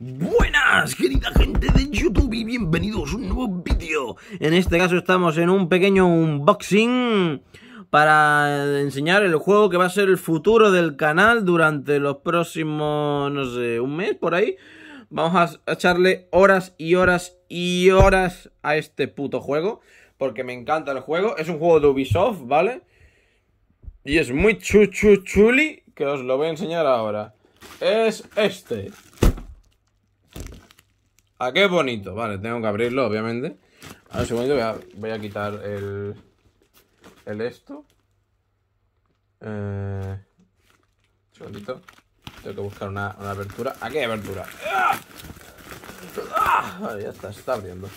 Buenas, querida gente de YouTube y bienvenidos a un nuevo vídeo. En este caso estamos en un pequeño unboxing para enseñar el juego que va a ser el futuro del canal durante los próximos, no sé, un mes por ahí. Vamos a echarle horas y horas y horas a este puto juego, porque me encanta el juego. Es un juego de Ubisoft, ¿vale? Y es muy chuchu chuli, que os lo voy a enseñar ahora. Es este. ¿A ah, qué bonito? Vale, tengo que abrirlo, obviamente. A un voy a, voy a quitar el, el esto. Eh, un segundito. Tengo que buscar una, una abertura. ¿A qué abertura. Ah, ya está, se está abriendo.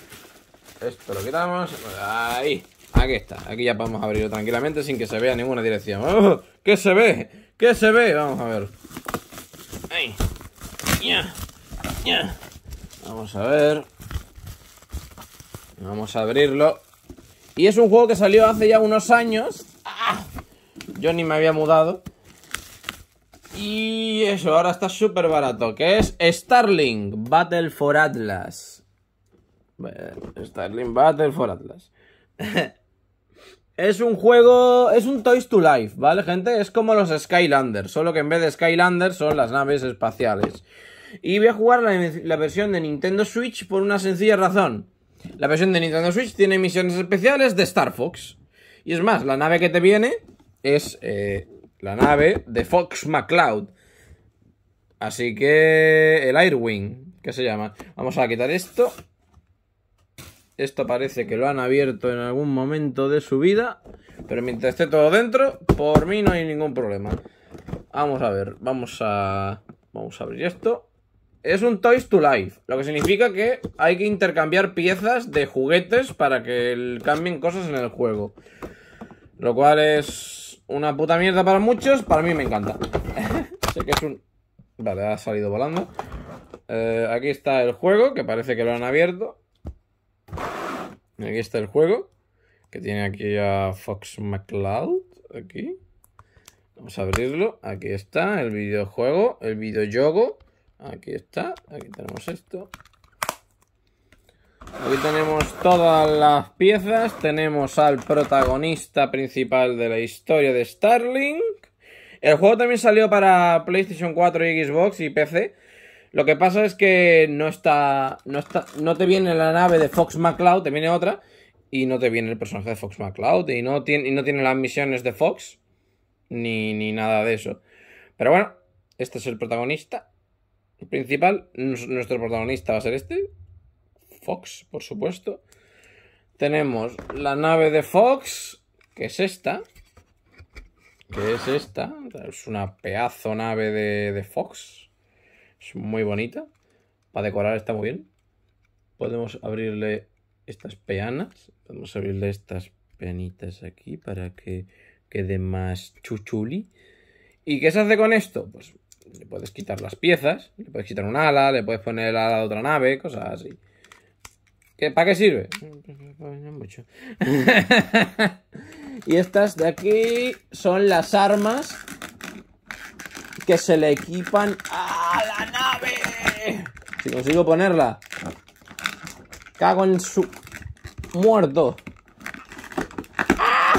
Esto lo quitamos. Ahí. Aquí está. Aquí ya podemos abrirlo tranquilamente sin que se vea ninguna dirección. ¡Oh! ¿Qué se ve? ¿Qué se ve? Vamos a ver. Ahí. Ya. Ya. Vamos a ver. Vamos a abrirlo. Y es un juego que salió hace ya unos años. Yo ni me había mudado. Y eso, ahora está súper barato. Que es Starling Battle for Atlas. Starling Battle for Atlas. es un juego... Es un Toys to Life, ¿vale, gente? Es como los Skylanders. Solo que en vez de Skylanders son las naves espaciales. Y voy a jugar la, versión de Nintendo Switch por una sencilla razón. La versión de Nintendo Switch tiene misiones especiales de Star Fox. Y es más, la nave que te viene es eh, la nave de Fox McCloud. Así que el Airwing, que se llama. Vamos a quitar esto. Esto parece que lo han abierto en algún momento de su vida. Pero mientras esté todo dentro, por mí no hay ningún problema. Vamos a ver, vamos a... Vamos a abrir esto es un Toys to Life, lo que significa que hay que intercambiar piezas de juguetes para que cambien cosas en el juego. Lo cual es una puta mierda para muchos, para mí me encanta. sé que es un... Vale, ha salido volando. Eh, aquí está el juego, que parece que lo han abierto. Aquí está el juego, que tiene aquí a Fox McCloud, aquí. Vamos a abrirlo, aquí está el videojuego, el videojuego. Aquí está, aquí tenemos esto. Aquí tenemos todas las piezas, tenemos al protagonista principal de la historia de Starlink. El juego también salió para PlayStation 4 y Xbox y PC. Lo que pasa es que no está, no está, no te viene la nave de Fox McCloud, te viene otra y no te viene el personaje de Fox McCloud y no tiene, no las misiones de Fox ni, ni nada de eso. Pero bueno, este es el protagonista el principal, nuestro protagonista va a ser este. Fox, por supuesto. Tenemos la nave de Fox, que es esta. Que es esta. Es una peazo nave de, de Fox. Es muy bonita. Para decorar está muy bien. Podemos abrirle estas peanas. Podemos abrirle estas peanitas aquí para que quede más chuchuli. ¿Y qué se hace con esto? Pues le puedes quitar las piezas, le puedes quitar un ala, le puedes poner ala de otra nave, cosas así. ¿Qué, ¿Para qué sirve? y estas de aquí son las armas que se le equipan a la nave. Si consigo ponerla. Cago en su... Muerto. ¡Ah!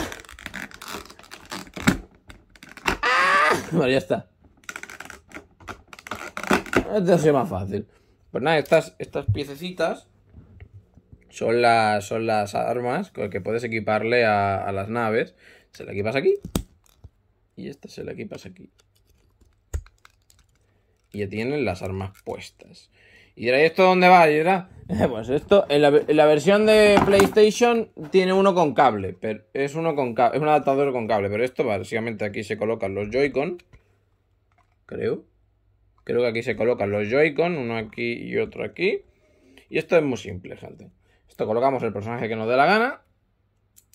¡Ah! Bueno, ya está. Esto ha más fácil. Pues nada, estas, estas piececitas son las, son las armas con que puedes equiparle a, las naves. Se la equipas aquí. Y esta se la equipas aquí. Y ya tienen las armas puestas. ¿Y dirá, esto dónde va, dirá? Pues esto, en la, versión de PlayStation tiene uno con cable, pero es uno con es un adaptador con cable, pero esto básicamente aquí se colocan los Joy-Con, creo. Creo que aquí se colocan los Joy-Con, uno aquí y otro aquí. Y esto es muy simple, gente. Esto colocamos el personaje que nos dé la gana,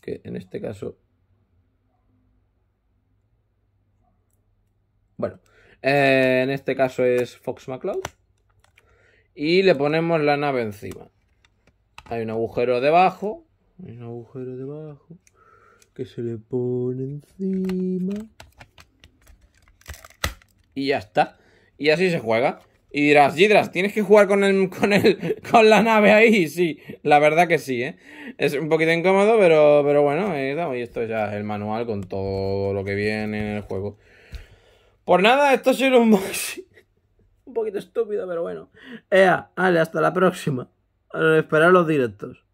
que en este caso... Bueno, eh, en este caso es Fox McCloud. Y le ponemos la nave encima. Hay un agujero debajo. Hay un agujero debajo. Que se le pone encima. Y ya está. Y así se juega. Y dirás, Gidras, ¿tienes que jugar con el, con el, con la nave ahí? Sí, la verdad que sí, ¿eh? Es un poquito incómodo, pero, pero bueno, y esto ya es el manual con todo lo que viene en el juego. Por pues nada, esto ha sido un un poquito estúpido, pero bueno. Ea, ale, hasta la próxima. esperar los directos.